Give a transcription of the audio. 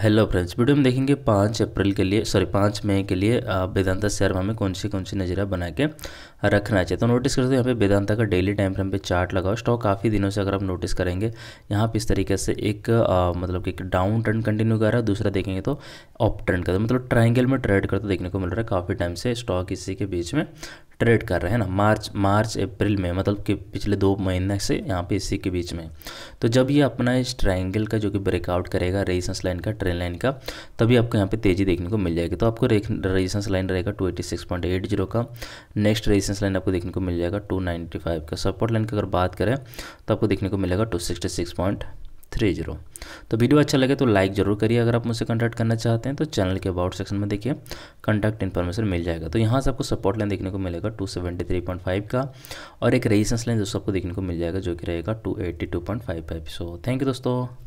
hello friends video में देखेंगे पाँच अप्रैल के लिए सॉरी पाँच मई के लिए वेदांता शेयर में कौन सी कौन सी नजरा बना के रखना चाहिए तो नोटिस करते हो यहाँ पे वेदांता का डेली टाइम फ्रेम पे चार्ट लगा हुआ स्टॉक काफ़ी दिनों से अगर आप नोटिस करेंगे यहाँ पे इस तरीके से एक आ, मतलब कि डाउन ट्रेंड कंटिन्यू कर रहा है दूसरा देखेंगे तो अप ट्रेंड कर मतलब ट्राइंगल में ट्रेड करते देखने को मिल रहा है काफ़ी टाइम से स्टॉक इसी के बीच में ट्रेड कर रहे हैं ना मार्च मार्च अप्रैल में मतलब कि पिछले दो महीने से यहाँ पे इसी के बीच में तो जब ये अपना इस ट्राइंगल का जो कि ब्रेकआउट करेगा रेजिस्टेंस लाइन का ट्रेन लाइन का तभी आपको यहाँ पे तेज़ी देखने को मिल जाएगी तो आपको रेजिस्टेंस लाइन रहेगा टू का नेक्स्ट रेजिस्टेंस लाइन आपको देखने को मिल जाएगा टू का सपोर्ट लाइन की अगर बात करें तो आपको देखने को मिलेगा टू थ्री जीरो तो वीडियो अच्छा लगे तो लाइक ज़रूर करिए अगर आप मुझसे कॉन्टैक्ट करना चाहते हैं तो चैनल के अबाउट सेक्शन में देखिए कॉन्टैक्ट इन्फॉर्मेशन मिल जाएगा तो यहाँ से आपको सपोर्ट लाइन देखने को मिलेगा two seventy three point five का और एक रेजिस्टेंस लाइन जो आपको देखने को मिल जाएगा जो कि रहेगा two two point five five so thank you दोस्तों